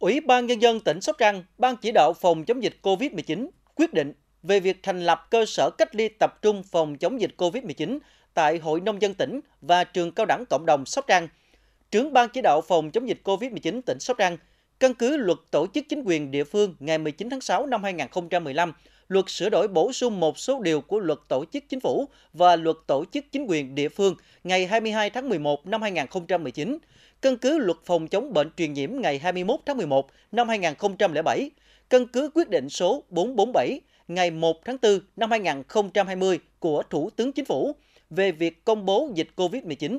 Ủy ban Nhân dân tỉnh Sóc Trăng, Ban chỉ đạo phòng chống dịch COVID-19 quyết định về việc thành lập cơ sở cách ly tập trung phòng chống dịch COVID-19 tại Hội Nông dân tỉnh và Trường Cao đẳng Cộng đồng Sóc Trăng. Trưởng Ban chỉ đạo phòng chống dịch COVID-19 tỉnh Sóc Trăng, căn cứ luật tổ chức chính quyền địa phương ngày 19 tháng 6 năm 2015, luật sửa đổi bổ sung một số điều của luật tổ chức chính phủ và luật tổ chức chính quyền địa phương ngày 22 tháng 11 năm 2019, căn cứ luật phòng chống bệnh truyền nhiễm ngày 21 tháng 11 năm 2007, căn cứ quyết định số 447 ngày 1 tháng 4 năm 2020 của Thủ tướng Chính phủ về việc công bố dịch COVID-19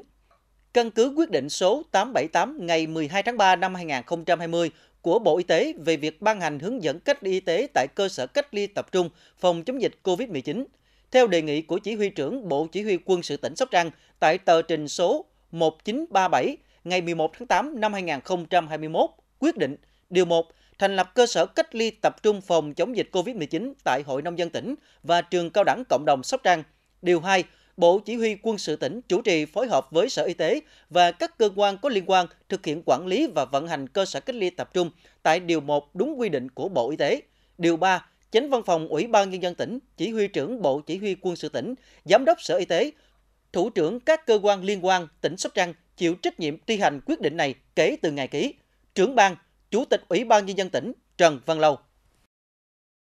Căn cứ quyết định số 878 ngày 12 tháng 3 năm 2020 của Bộ Y tế về việc ban hành hướng dẫn cách ly y tế tại cơ sở cách ly tập trung phòng chống dịch COVID-19. Theo đề nghị của Chỉ huy trưởng Bộ Chỉ huy Quân sự tỉnh Sóc Trăng tại tờ trình số 1937 ngày 11 tháng 8 năm 2021, quyết định Điều 1 thành lập cơ sở cách ly tập trung phòng chống dịch COVID-19 tại Hội Nông dân tỉnh và trường cao đẳng cộng đồng Sóc Trăng. Điều 2, Bộ Chỉ huy Quân sự tỉnh chủ trì phối hợp với Sở Y tế và các cơ quan có liên quan thực hiện quản lý và vận hành cơ sở cách ly tập trung tại Điều 1 đúng quy định của Bộ Y tế. Điều 3, Chánh Văn phòng Ủy ban Nhân dân tỉnh, Chỉ huy trưởng Bộ Chỉ huy Quân sự tỉnh, Giám đốc Sở Y tế, Thủ trưởng các cơ quan liên quan tỉnh Sóc Trăng chịu trách nhiệm thi hành quyết định này kể từ ngày ký. Trưởng ban, Chủ tịch Ủy ban Nhân dân tỉnh Trần Văn Lâu.